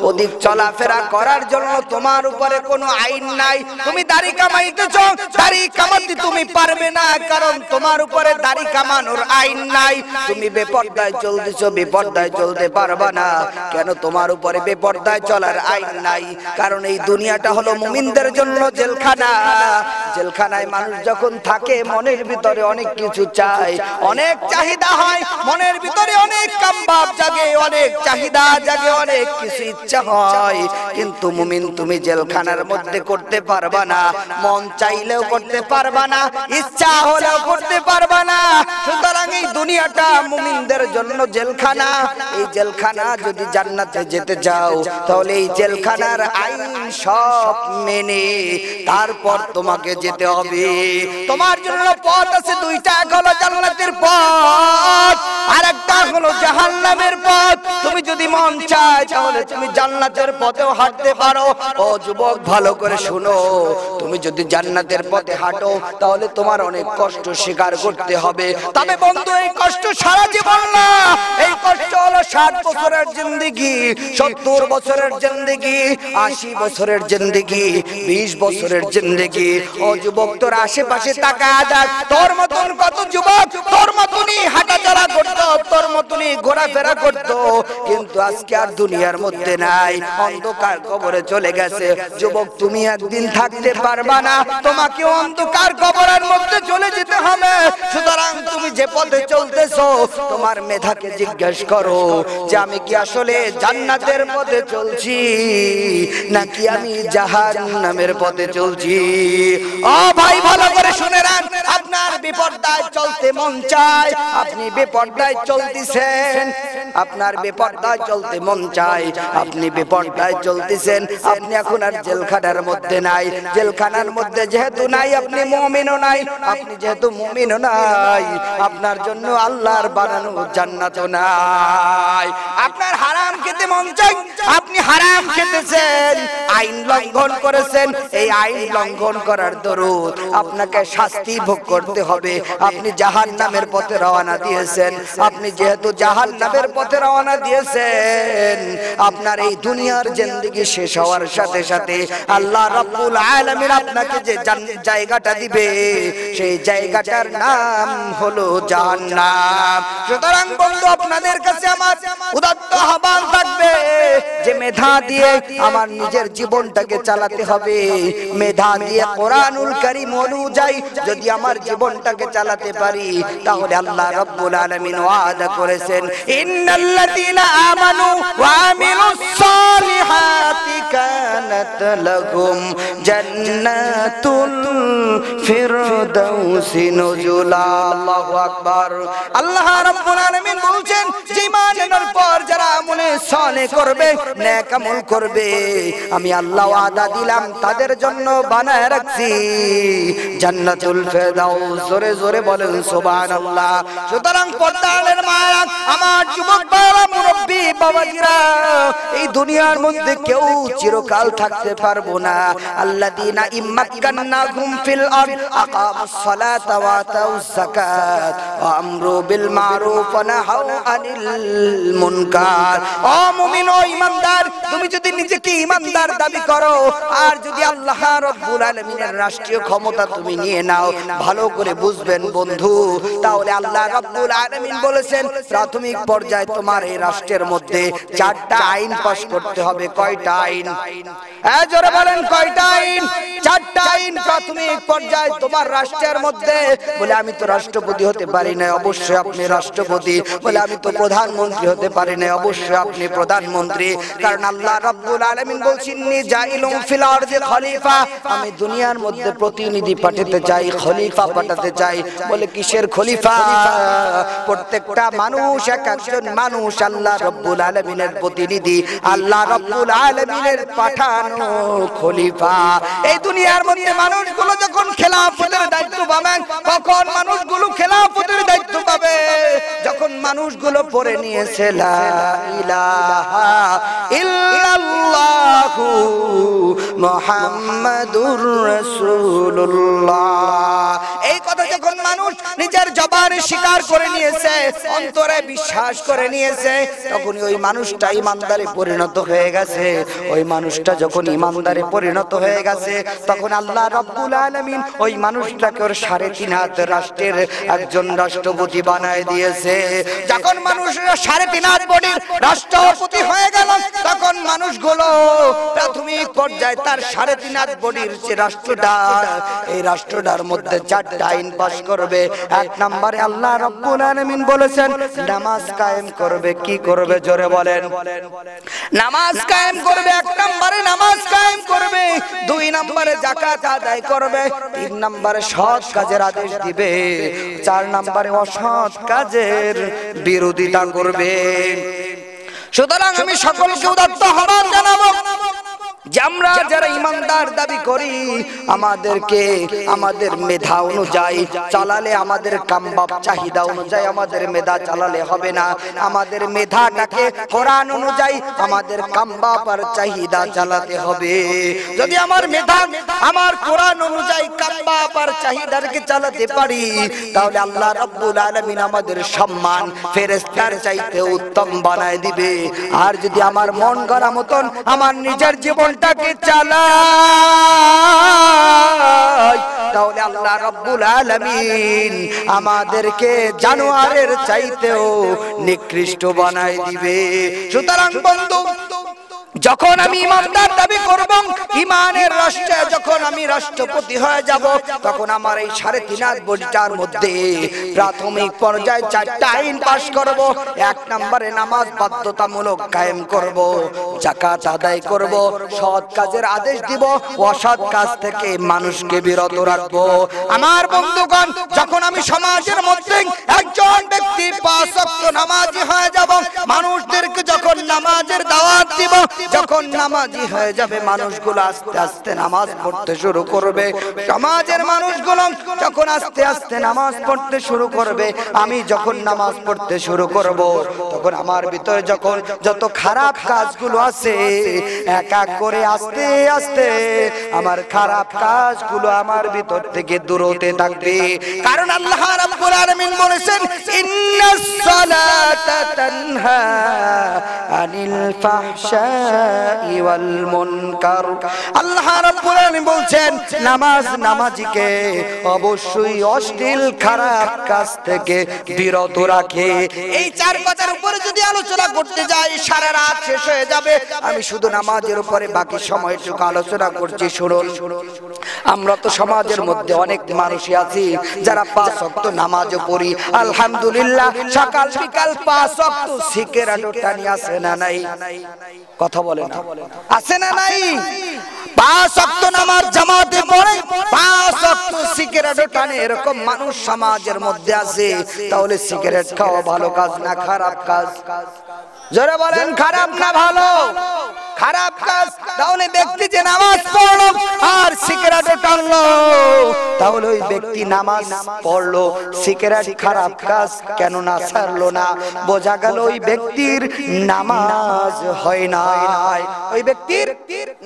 ওদিক চলাফেরা করার জন্য তোমার উপরে কোনো আইন নাই তুমি দাড়ি কামাইতেছো দাড়ি কামাতে তুমি পারবে না কারণ তোমার উপরে দাড়ি কামানোর আইন নাই তুমি বেপর্দায় চলতেছো বেপর্দায় চলতে পারবা না কেন তোমার উপরে বেপর্দায় চলার আইন নাই কারণ এই দুনিয়াটা হলো মুমিনদের জন্য জেলখানা জেলখানায় মানুষ যখন থাকে মনের ভিতরে অনেক কিছু চায় অনেক চাহিদা হয় মনের ভিতরে অনেক কামভাব জাগে অনেক চাহিদা জাগে অনেক কিছু ইচ্ছা হয় কিন্তু মুমিন তুমি জেলখানার মধ্যে করতে পারবা না মন চাইলেও করতে পারবা না ইচ্ছা হলেও করতে পারবা না সুতরাং এই দুনিয়া দুনিয়াটা মুমিনদের জন্য জেলখানা এই জেলখানা যদি জান্নাতে যেতে যাও তাহলে এই জেলখানার আইন সব মেনে তারপর তোমাকে যেতে হবে তোমার জন্য পথ আছে দুইটা এক হলো জান্নাতের পথ আর একটা হলো জাহান্নামের পথ তুমি যদি মন চায় তাহলে তুমি জান্নাতের পথেও হাঁটতে পারো ও যুবক ভালো করে শুনো তুমি যদি জান্নাতের পথে হাঁটো তাহলে তোমার অনেক কষ্ট স্বীকার করতে হবে তবে বন্ধু এই কষ্ট কষ্ট সারা জীবন না এই কষ্ট হলো ষাট বছরের জিন্দিগি সত্তর বছরের জিন্দিগি আশি বছরের জিন্দিগি বিশ বছরের জিন্দিগি ও যুবক তোর আশেপাশে তাকা যাক তোর মতন কত যুবক তোর মতনই হাঁটা চলা করতো তোর মতনই ঘোরাফেরা করতো কিন্তু আজকে আর দুনিয়ার মধ্যে নাই অন্ধকার কবরে চলে গেছে যুবক তুমি একদিন থাকতে পারবা না তোমাকে অন্ধকার কবরের মধ্যে চলে যেতে হবে সুতরাং তুমি যে পথে চলতে চলতেছো তোমার মেধাকে জিজ্ঞেস করো যে আমি কি আসলে জান্নাতের পথে চলছি নাকি আমি নামের পথে চলছি ও ভাই ভালো করে শুনে রাখ আপনার বিপর্দায় চলতে মন চায় আপনি বিপর্দায় চলতেছেন আপনার বিপর্দায় চলতে মন চাই আপনি বিপর্দায় চলতেছেন আপনি এখন আর জেলখানার মধ্যে নাই জেলখানার মধ্যে যেহেতু নাই আপনি মুমিনও নাই আপনি যেহেতু মুমিনও নাই আপনার জন্য আল্লাহর বানানো জান্নাত নাই আপনার হারাম খেতে মন চাই আপনি হারাম খেতেছেন আইন লঙ্ঘন করেছেন এই আইন লঙ্ঘন করার দরুদ আপনাকে শাস্তি ভোগ করতে হবে আপনি জাহান নামের পথে রওনা দিয়েছেন আপনি যেহেতু জাহান নামের পথে রওনা দিয়েছেন আপনার এই দুনিয়ার জিন্দগি শেষ হওয়ার সাথে সাথে আল্লাহ রাব্বুল আলামিন আপনাকে যে জায়গাটা দিবে সেই জায়গাটার নাম হলো জাহান্নাম সুতরাং বন্ধু আপনাদের কাছে আমার উদাত্ত আহ্বান থাকবে যে মেধা দিয়ে আমার নিজের জীবনটাকে চালাতে হবে মেধা দিয়ে কোরআনুল কারীম অনুযায়ী যদি আমার জীবনটাকে চালাতে পারি তাহলে আল্লাহ রব্বুল আলামিন ওয়াদা করেছেন ইন্নাল্লাযীনা আমানু ওয়া আমিলুস সালিহাতি কানাত লাহুম জান্নাতুল ফিরদাউসি নুজুলা আল্লাহু আকবার আল্লাহ আলামিন বলছেন ঈমান আনার পর যারা আমলে সলে করবে নেক আমল করবে আমি আল্লাহ ওয়াদা দিলাম তাদের জন্য বানায় রাখছি জান্নাতুল ফিরদাউস জোরে জোরে বলেন সোবান আল্লাহ সুতরাং পর্দালের মায়া আমার যুবক এই দুনিয়ার মধ্যে কেউ চিরকাল থাকতে পারবো না আল্লাহ তুমি যদি নিজেকে ইমানদার দাবি করো আর যদি আল্লাহ রাব্বুল আলামিনের রাষ্ট্রীয় ক্ষমতা তুমি নিয়ে নাও ভালো করে বুঝবেন বন্ধু তাহলে আল্লাহ রাব্বুল আলামিন বলেছেন প্রাথমিক পর্যায়ে তোমার এই রাষ্ট্রের মধ্যে চারটা আইন পাস করতে হবে কয়টা আইন এ জোরে বলেন কয়টা আইন চারটা আইন প্রাথমিক পর্যায়ে তোমার রাষ্ট্রের মধ্যে বলে আমি তো রাষ্ট্রপতি হতে পারি না অবশ্যই আপনি রাষ্ট্রপতি বলে আমি তো প্রধানমন্ত্রী হতে পারি না অবশ্যই আপনি প্রধানমন্ত্রী কারণ আল্লাহ রাব্বুল আলামিন বলছেন নি জাইলুম ফিল আরদি খলিফা আমি দুনিয়ার মধ্যে প্রতিনিধি পাঠাতে চাই খলিফা পাঠাতে চাই বলে কিসের খলিফা প্রত্যেকটা মানুষ এক একজন মানুষ আল্লাহ রব্বুল আলমিনের প্রতিনিধি আল্লাহ রব্বুল আলমিনের পাঠানো খলিফা এই দুনিয়ার মধ্যে মানুষগুলো যখন খেলাফতের দায়িত্ব পাবেন তখন মানুষগুলো খেলাফতের দায়িত্ব পাবে যখন মানুষগুলো পড়ে নিয়েছে মোহাম্মদুর রসুল্লাহ এই কথা যখন মানুষ নিজের জবানে স্বীকার করে নিয়েছে অন্তরে বিশ্বাস করে নিয়েছে তখন ওই মানুষটা ইমানদারে পরিণত হয়ে গেছে ওই মানুষটা যখন ইমানদারে পরিণত হয়ে গেছে তখন আল্লাহ রব্বুল আলমিন ওই মানুষটাকে ওর সাড়ে তিন হাত রাষ্ট্রের একজন রাষ্ট্রপতি বানায় দিয়েছে যখন মানুষ সাড়ে তিন হাত বডির রাষ্ট্রপতি হয়ে গেল তখন মানুষগুলো প্রাথমিক পর্যায়ে তার সাড়ে তিন হাত বডির যে রাষ্ট্রটা এই রাষ্ট্রটার মধ্যে চারটে আইন পাস করবে এক নম্বরে আল্লাহ রব্বুল আলামিন বলেছেন নামাজ কায়েম করবে কি করবে জোরে বলেন নামাজ কায়েম করবে এক নম্বরে নামাজ কায়েম করবে দুই নম্বরে যাকাত আদায় করবে তিন নম্বরে সৎ কাজের আদেশ দিবে চার নম্বরে অসৎ কাজের বিরোধিতা করবে সুতরাং আমি সকলকে উদাত্ত হবার জানাবো যে আমরা যারা ইমানদার দাবি করি আমাদেরকে আমাদের মেধা অনুযায়ী চালালে আমাদের কামবাব চাহিদা অনুযায়ী আমাদের মেধা চালালে হবে না আমাদের মেধাটাকে কোরআন অনুযায়ী আমাদের কামবাব আর চাহিদা চালাতে হবে যদি আমার মেধা আমার কোরআন অনুযায়ী কামবাব আর চাহিদাকে চালাতে পারি তাহলে আল্লাহ রাব্বুল আলামিন আমাদের সম্মান ফেরেশতার চাইতে উত্তম বানায় দিবে আর যদি আমার মন গড়া মতন আমার নিজের জীবন জীবনটাকে চালাই তাহলে আল্লাহ রব্বুল আলমিন আমাদেরকে জানুয়ারের চাইতেও নিকৃষ্ট বানাই দিবে সুতরাং বন্ধু যখন আমি ইমানদার দাবি করব ইমানের রাষ্ট্রে যখন আমি রাষ্ট্রপতি হয়ে যাব তখন আমার এই সাড়ে তিন হাত বইটার মধ্যে প্রাথমিক পর্যায়ে চারটা আইন পাস করব এক নম্বরে নামাজ বাধ্যতামূলক কায়েম করব জাকাত আদায় করব সৎ কাজের আদেশ দিব অসৎ কাজ থেকে মানুষকে বিরত রাখব আমার বন্ধুগণ যখন আমি সমাজের মধ্যে একজন ব্যক্তি পাঁচ নামাজি হয়ে যাব মানুষদেরকে যখন নামাজের দাওয়াত দিব যখন নামাজি হয়ে যাবে মানুষগুলো আস্তে আস্তে নামাজ পড়তে শুরু করবে সমাজের মানুষগুলো যখন আস্তে আস্তে নামাজ পড়তে শুরু করবে আমি যখন নামাজ পড়তে শুরু করব তখন আমার ভিতরে যখন যত খারাপ কাজগুলো আছে এক এক করে আস্তে আস্তে আমার খারাপ কাজগুলো আমার ভিতর থেকে দূর হতে থাকবে কারণ আল্লাহ রাব্বুল আলামিন বলেছেন ইন্নাস সালাতা তানহা আনিল ফাহশা والمنكر الله رب বলছেন নামাজ নামাজিকে অবশ্যই অশ্লীল খারাপ কাজ থেকে বিরত রাখে এই চার কথার উপরে যদি আলোচনা করতে যাই সারা রাত শেষ হয়ে যাবে আমি শুধু নামাজের উপরে বাকি সময়টুকু আলোচনা করছি শুনুন আমরা তো সমাজের মধ্যে অনেক মানুষই আছি যারা পাঁচ অক্ত নামাজও পড়ি আলহামদুলিল্লাহ সকাল বিকাল পাঁচ অক্ত আলোটা নিয়ে আছে না নাই কথা বলে আছে না নাই নামাজ টানে এরকম মানুষ সমাজের মধ্যে আছে তাহলে সিগারেট খাওয়া ভালো কাজ না খারাপ কাজ জোরে বলেন খারাপ না ভালো খারাপ কাজ তাহলে ব্যক্তি যে নামাজ পড়লো আর সিগারেটও টানলো তাহলে ওই ব্যক্তি নামাজ পড়লো সিগারেট খারাপ কাজ কেন না ছাড়লো না বোঝা গেল ওই ব্যক্তির নামাজ হয় নাই ওই ব্যক্তির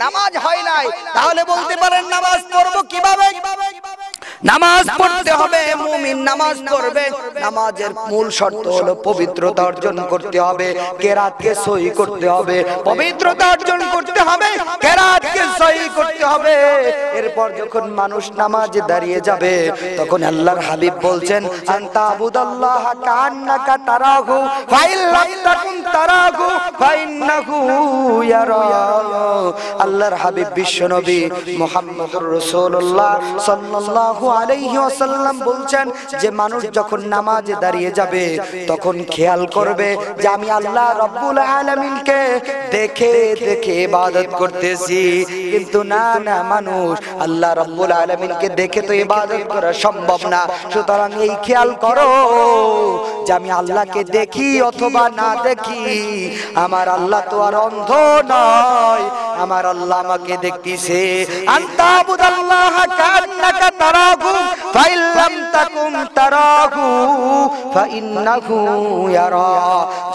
নামাজ হয় নাই তাহলে বলতে পারেন নামাজ পড়বো কিভাবে কিভাবে নামাজ পড়তে হবে মুমিন নামাজ পড়বে নামাজের মূল শর্ত হলো পবিত্রতা অর্জন করতে হবে কেরাতকে সহি করতে হবে পবিত্রতা অর্জন করতে হবে কেরাতকে সহি করতে হবে এরপর যখন মানুষ নামাজে দাঁড়িয়ে যাবে তখন আল্লাহর হাবিব বলছেন আনতা আবুদাল্লাহ কান্নাকা তারাহু ফাইল্লাম তাকুন তারাহু ফাইন্নাহু ইয়ারা আল্লাহর হাবিব বিশ্বনবী মুহাম্মদুর রাসূলুল্লাহ সাল্লাল্লাহু আলাইহি ওয়াসাল্লাম বলছেন যে মানুষ যখন নামাজে দাঁড়িয়ে যাবে তখন খেয়াল করবে যে আমি আল্লাহ রব্বুল আলামিনকে দেখে দেখে ইবাদত করতেছি কিন্তু না না মানুষ আল্লাহ রব্বুল আলামিনকে দেখে তো ইবাদত করা সম্ভব না সুতরাং এই খেয়াল করো যে আমি আল্লাহকে দেখি অথবা না দেখি আমার আল্লাহ তো আর অন্ধ নয় আমার আল্লাহ আমাকে দেখতেছে আন্তা বুদাল্লাহ কান্নাকা তারা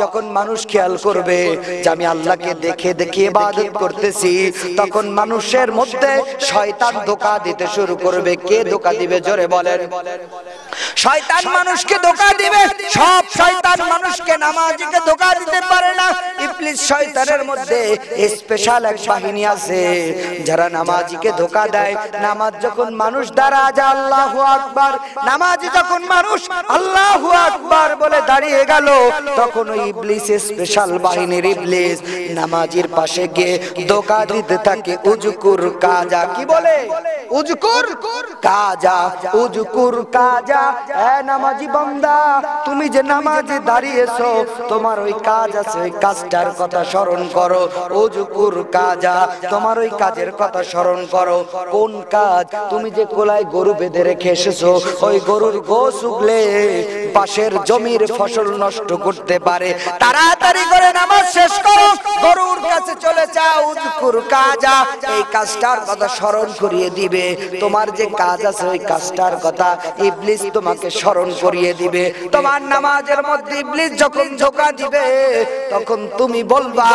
যখন মানুষ খেয়াল করবে যে আমি আল্লাহকে দেখে দেখে ইবাদত করতেছি তখন মানুষের মধ্যে শয়তান ধোকা দিতে শুরু করবে কে ধোকা দিবে জোরে বলেন শয়তান মানুষকে ধোকা দিবে সব শয়তান মানুষকে নামাজিকে ধোকা দিতে পারে না ইবলিস শয়তানের মধ্যে স্পেশাল এক বাহিনী আছে যারা নামাজিকে ধোকা দেয় নামাজ যখন মানুষ দ্বারা আজাল আকবার নামাজ যখন মানুষ আকবার বলে দাঁড়িয়ে গেল তখন ওই ইবলিস স্পেশাল বাহিনীর ইবলিস নামাজের পাশে গিয়ে দোকা দিতে থাকে উজকুর কাজা কি বলে উজকুর কাজা উজকুর কাজা এ নামাজি বান্দা তুমি যে নামাজে দাঁড়িয়েছো তোমার ওই কাজ আছে ওই কাজটার কথা স্মরণ করো উজকুর কাজা তোমার ওই কাজের কথা স্মরণ করো কোন কাজ তুমি যে কোলায় গরু বেঁধে রেখে এসেছো ওই গরুর গোস উগলে পাশের জমির ফসল নষ্ট করতে পারে তাড়াতাড়ি করে নামাজ শেষ করো গরুর কাছে চলে যাও উজকুর কাজা এই কাজটার কথা স্মরণ করিয়ে দিবে তোমার যে কাজ আছে ওই কাজটার কথা ইবলিস তোমাকে স্মরণ করিয়ে দিবে তোমার নামাজের মধ্যে ইবলিস যখন ঝোকা দিবে তখন তুমি বলবা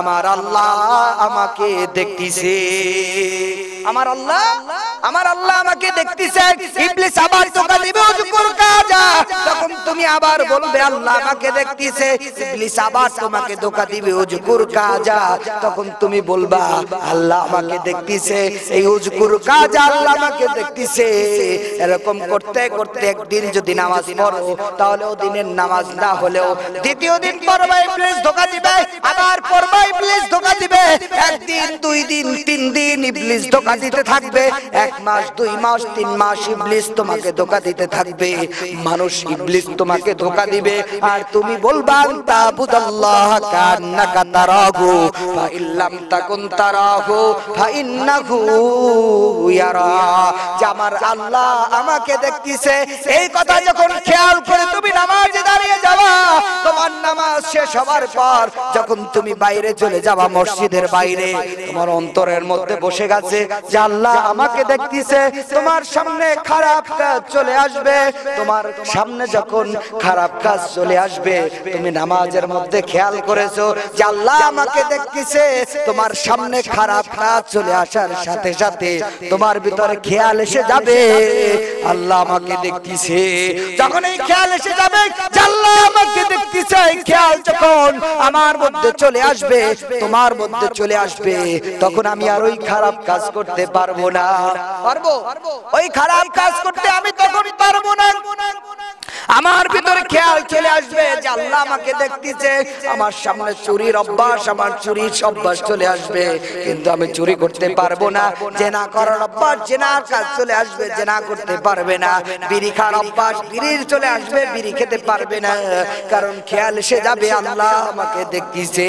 আমার আল্লাহ আমাকে দেখতিছে আমার আল্লাহ আমার আল্লাহ আমাকে দেখতেছে ইবলিস আবার ধোকা দিবে অযুকুর কাজা তখন তুমি আবার বলবে আল্লাহ আমাকে দেখতেছে ইবলিস আবার তোমাকে ধোকা দিবে অযুকুর কাজা তখন তুমি বলবা আল্লাহ আমাকে দেখতেছে এই অযুকুর কাজা আল্লাহ আমাকে দেখতেছে এরকম করতে করতে একদিন যদি নামাজ পড়ো তাহলে ও দিনের নামাজ না হলেও দ্বিতীয় দিন পড়বা ইবলিস ধোকা দিবে আবার পড়বা ইবলিস ধোকা দিবে একদিন দুই দিন তিন দিন ইবলিস ধোকা দিতে থাকবে এক মাস দুই দুই মাস তিন মাস ইবলিস তোমাকে ধোকা দিতে থাকবে মানুষ ইবলিস তোমাকে ধোকা দিবে আর তুমি বলবা তাবুদাল্লাহ কান্নাকা তারাহু ফা ইল্লাম তাকুন তারাহু ফা ইন্নাহু ইয়ারা যে আমার আল্লাহ আমাকে দেখতেছে এই কথা যখন খেয়াল করে তুমি নামাজে দাঁড়িয়ে যাবা তোমার নামাজ শেষ হওয়ার পর যখন তুমি বাইরে চলে যাবা মসজিদের বাইরে তোমার অন্তরের মধ্যে বসে গেছে যে আল্লাহ আমাকে দেখতেছে তোমার সামনে খারাপ কাজ চলে আসবে তোমার সামনে যখন খারাপ কাজ চলে আসবে তুমি নামাজের মধ্যে খেয়াল করেছো যে আল্লাহ আমাকে দেখতেছে তোমার সামনে খারাপ কাজ চলে আসার সাথে সাথে তোমার ভিতরে খেয়াল এসে যাবে আল্লাহ আমাকে দেখতেছে যখন এই খেয়াল এসে যাবে আল্লাহ আমাকে দেখতেছে এই খেয়াল যখন আমার মধ্যে চলে আসবে তোমার মধ্যে চলে আসবে তখন আমি আর ওই খারাপ কাজ করতে পারবো না পারবো ওই খারাপ কাজ করতে আমি তখন পারবো না আমার ভিতরে খেয়াল চলে আসবে যে আল্লাহ আমাকে দেখতেছে আমার সামনে চুরির অভ্যাস আমার চুরির অভ্যাস চলে আসবে কিন্তু আমি চুরি করতে পারবো না জেনা করার অভ্যাস জেনা কাজ চলে আসবে জেনা করতে পারবে না বিড়ি খাওয়ার অভ্যাস বিড়ির চলে আসবে বিড়ি খেতে পারবে না কারণ খেয়াল এসে যাবে আল্লাহ আমাকে দেখতেছে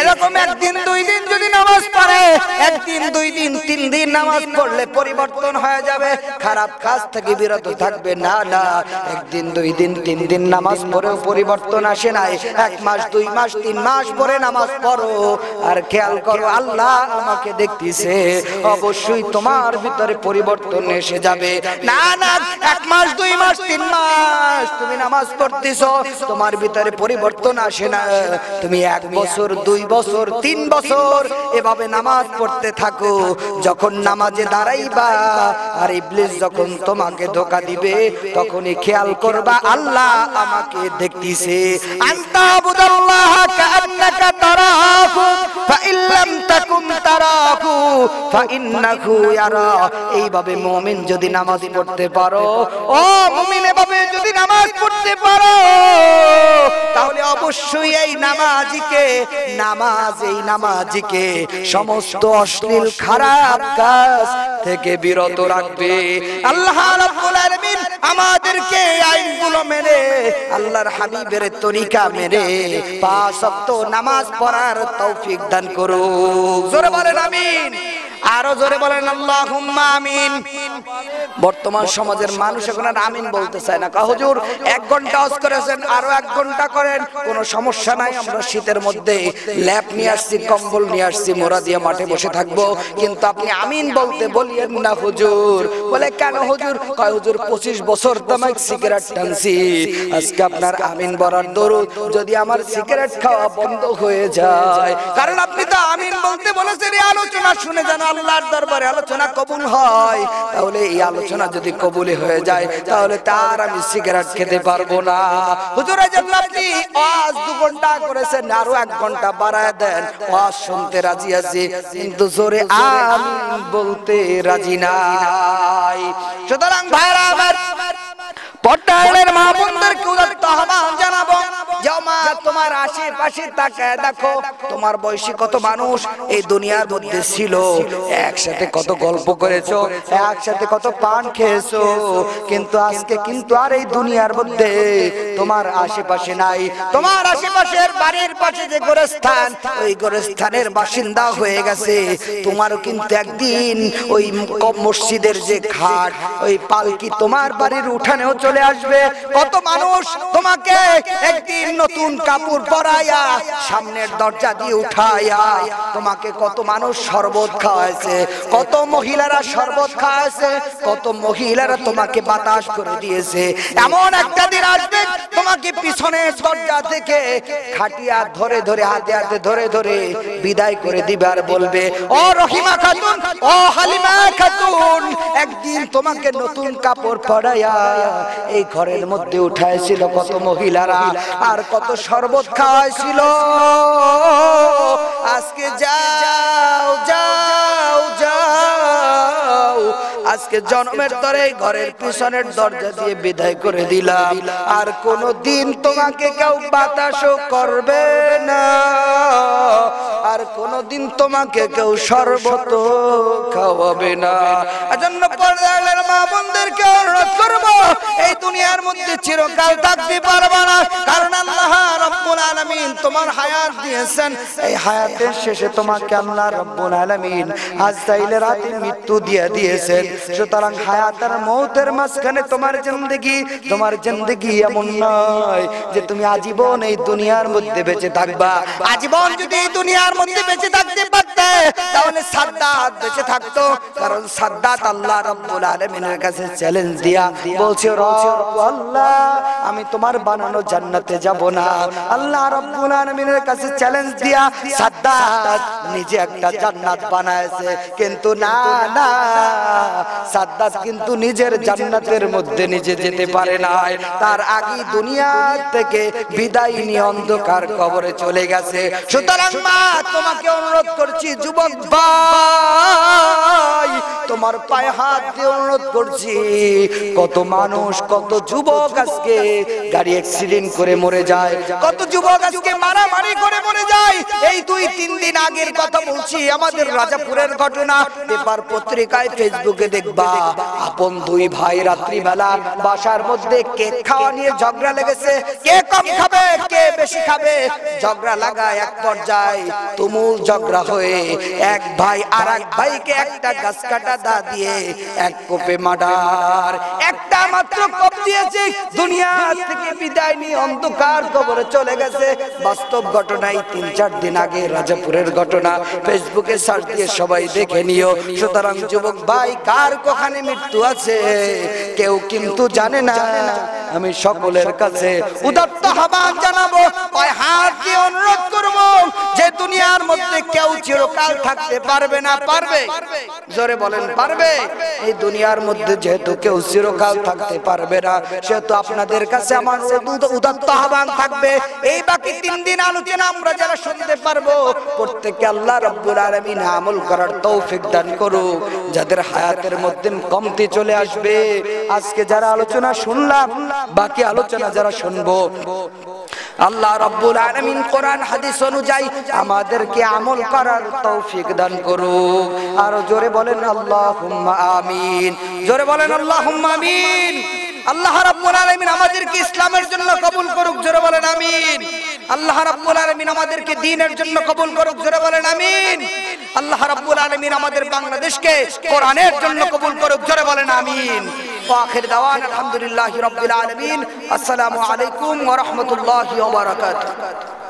এরকম একদিন দুই দিন যদি নামাজ পড়ে একদিন দুই দিন তিন দিন নামাজ পড়লে পরিবর্তন হয়ে যায় যাবে খারাপ কাজ থেকে বিরত থাকবে না না একদিন দুই দিন তিন দিন নামাজ পড়েও পরিবর্তন আসে নাই এক মাস দুই মাস তিন মাস পরে নামাজ পড়ো আর খেয়াল করো আল্লাহ আমাকে দেখতেছে অবশ্যই তোমার ভিতরে পরিবর্তন এসে যাবে না না এক মাস দুই মাস তিন মাস তুমি নামাজ পড়তেছ তোমার ভিতরে পরিবর্তন আসে না তুমি এক বছর দুই বছর তিন বছর এভাবে নামাজ পড়তে থাকো যখন নামাজে দাঁড়াইবা আর ইবলিস যখন তোমাকে ধোকা দিবে তখনই খেয়াল করবা আল্লাহ আমাকে দেখতিছে আনতা বুদাল্লাহ কাআন্নাকা তারাহু ফা ইল্লাম তাকুম তারাহু ফা ইন্নাহু ইয়ারা এইভাবে মুমিন যদি নামাজ পড়তে পারো ও মুমিন এভাবে যদি নামাজ পড়তে পারো তাহলে অবশ্যই এই নামাজিকে নামাজ এই নামাজিকে সমস্ত অশ্লীল খারাপ কাজ থেকে বিরত রাখবে আল্লাহ রাব্বুল আলামিন আমাদেরকে আইনগুলো মেনে আল্লাহর হাবিবের তরিকা মেনে পাঁচ সপ্তাহ নামাজ পড়ার তৌফিক দান করুক জোরে বলেন আমিন আরো জোরে বলেন আমিন বর্তমান সমাজের মানুষ এখন আর আমিন বলতে চায় না হুজুর এক ঘন্টা অস করেছেন আরো এক ঘন্টা করেন কোন সমস্যা নাই আমরা শীতের মধ্যে ল্যাপ নিয়ে আসছি কম্বল নিয়ে আসছি মোরা দিয়ে মাঠে বসে থাকবো কিন্তু আপনি আমিন বলতে বলিয়েন না হুজুর বলে কেন হুজুর কয় হুজুর পঁচিশ বছর তোমায় সিগারেট টানছি আজকে আপনার আমিন বলার দরুন যদি আমার সিগারেট খাওয়া বন্ধ হয়ে যায় কারণ আপনি তো আমিন বলতে বলেছেন এই আলোচনা শুনে জানা আল্লাহর দরবারে আলোচনা কবুল হয় তাহলে এই আলোচনা যদি কবুল হয়ে যায় তাহলে তার আমি সিগারেট খেতে পারবো না হুজুর আজল আপনি আজ দু ঘন্টা করেছেন আরো এক ঘন্টা বাড়ায় দেন আজ শুনতে রাজি আছি কিন্তু জোরে আমি বলতে রাজি নাই সুতরাং ভাইরা আমার পটাইলের মা বোনদেরকে উদাত্ত আহ্বান জানাবো জমা তোমার আশেপাশে তাকায় দেখো তোমার বয়সী কত মানুষ এই দুনিয়ার মধ্যে ছিল একসাথে কত গল্প করেছ একসাথে কত পান খেয়েছ কিন্তু আজকে কিন্তু আর এই দুনিয়ার মধ্যে তোমার আশেপাশে নাই তোমার আশেপাশের বাড়ির পাশে যে গোরস্থান ওই গোরস্থানের বাসিন্দা হয়ে গেছে তোমারও কিন্তু একদিন ওই মসজিদের যে ঘাট ওই পালকি তোমার বাড়ির উঠানেও চলে আসবে কত মানুষ তোমাকে একদিন নতুন কাপড় পরাইয়া সামনের দরজা দিয়ে উঠাইয়া তোমাকে কত মানুষ শরবত খায় খাওয়াইছে কত মহিলারা শরবত খাওয়াইছে কত মহিলারা তোমাকে বাতাস করে দিয়েছে এমন একটা দিন আসবে তোমাকে পিছনে দরজা থেকে খাটিয়া ধরে ধরে হাতে হাতে ধরে ধরে বিদায় করে দিবে আর বলবে ও রহিমা খাতুন ও হালিমা খাতুন একদিন তোমাকে নতুন কাপড় পরাইয়া এই ঘরের মধ্যে উঠাইছিল কত মহিলারা আর কত শরবত খাওয়াইছিল আজকে যাও যা আজকে জন্মের তরে ঘরের পিছনের দরজা দিয়ে বিদায় করে দিলাম আর কোন দিন তোমাকে কেউ বাতাসও করবে না আর কোন দিন তোমাকে কেউ সর্বত খাওয়াবে না জন্য পর্দার মা বোনদেরকে অনুরোধ করব এই দুনিয়ার মধ্যে চিরকাল থাকতে পারবা না কারণ আল্লাহ রব্বুল আলামিন তোমার হায়াত দিয়েছেন এই হায়াতের শেষে তোমাকে আল্লাহ রব্বুল আলামিন আজ তাইলে রাতে মৃত্যু দিয়ে দিয়েছেন সুতরাং হায়াত আর মৌতের মাঝখানে তোমার জিন্দেগি তোমার জিন্দেগি এমন নয় যে তুমি আজীবন এই দুনিয়ার মধ্যে বেঁচে থাকবা আজীবন যদি এই দুনিয়ার মধ্যে বেঁচে থাকতে পারতে তাহলে সাদ্দাত বেঁচে থাকতো কারণ সাদ্দাত আল্লাহ রাব্বুল আলামিনের কাছে চ্যালেঞ্জ দিয়া বলছে রব আল্লাহ আমি তোমার বানানো জান্নাতে যাব না আল্লাহ রাব্বুল আলামিনের কাছে চ্যালেঞ্জ দিয়া সাদ্দাত নিজে একটা জান্নাত বানায়ছে কিন্তু না না সাদ্দাত কিন্তু নিজের জান্নাতের মধ্যে নিজে যেতে পারে নাই তার আগে দুনিয়া থেকে বিদায় নিয়ে অন্ধকার কবরে চলে গেছে সুতরাং মা তোমাকে অনুরোধ করছি যুবক ভাই তোমার পায়ে হাত দিয়ে অনুরোধ করছি কত মানুষ কত যুবক আজকে গাড়ি অ্যাক্সিডেন্ট করে মরে যায় কত যুবক আজকে মারামারি করে মরে যায় এই দুই তিন দিন আগের কথা বলছি আমাদের রাজাপুরের ঘটনা পেপার পত্রিকায় ফেসবুকে দেখবা আপন দুই ভাই রাত্রিবেলা বাসার মধ্যে কে খাওয়া নিয়ে ঝগড়া লেগেছে কে কম খাবে কে বেশি খাবে ঝগড়া লাগা এক পর্যায়ে তুমুল ঝগড়া হয়ে এক ভাই আর এক ভাইকে একটা গাছ কাটা দা দিয়ে এক কোপে মাডার একটা মাত্র কোপ দিয়েছে দুনিয়া থেকে বিদায় নিয়ে অন্ধকার কবরে চলে গেছে বাস্তব ঘটনাই তিন চার দিন আগে রাজাপুরের ঘটনা ফেসবুকে সার্চ দিয়ে সবাই দেখে নিও সুতরাং যুবক ভাই কার কার কখানে মৃত্যু আছে কেউ কিন্তু জানে না আমি সকলের কাছে উদাত্ত আহ্বান জানাবো ওই হাত দিয়ে অনুরোধ করব যে দুনিয়ার মধ্যে কেউ চিরকাল থাকতে পারবে না পারবে জোরে বলেন পারবে এই দুনিয়ার মধ্যে যেহেতু কেউ চিরকাল থাকতে পারবে না সেহেতু আপনাদের কাছে আমার উদাত্ত আহ্বান থাকবে এই বাকি তিন দিন আলোচনা আমরা যারা শুনতে পারবো প্রত্যেককে আল্লাহ রব্বুল আলামিন আমল করার তৌফিক দান করুক যাদের হায়াতের মধ্যে কমতি চলে আসবে আজকে যারা আলোচনা শুনলাম বাকি আলোচনা যারা শুনবো আল্লাহ রব্বুল আলমিন কোরআন হাদিস অনুযায়ী আমাদেরকে আমল করার তৌফিক দান করুক আর জোরে বলেন আল্লাহ আমিন জোরে বলেন আল্লাহ আমিন আল্লাহ রাব্বুল আলামিন আমাদেরকে ইসলামের জন্য কবুল করুক জোরে বলেন আমিন আল্লাহ রাব্বুল আলামিন আমাদেরকে দ্বীনের জন্য কবুল করুক জোরে বলেন আমিন আল্লাহ রাব্বুল আলামিন আমাদের বাংলাদেশকে কোরআনের জন্য কবুল করুক জোরে বলেন আমিন আখির দাওয়ান আলহামদুলিল্লাহি রাব্বিল আলামিন আসসালামু আলাইকুম ওয়া রাহমাতুল্লাহি ওয়া বারাকাতুহু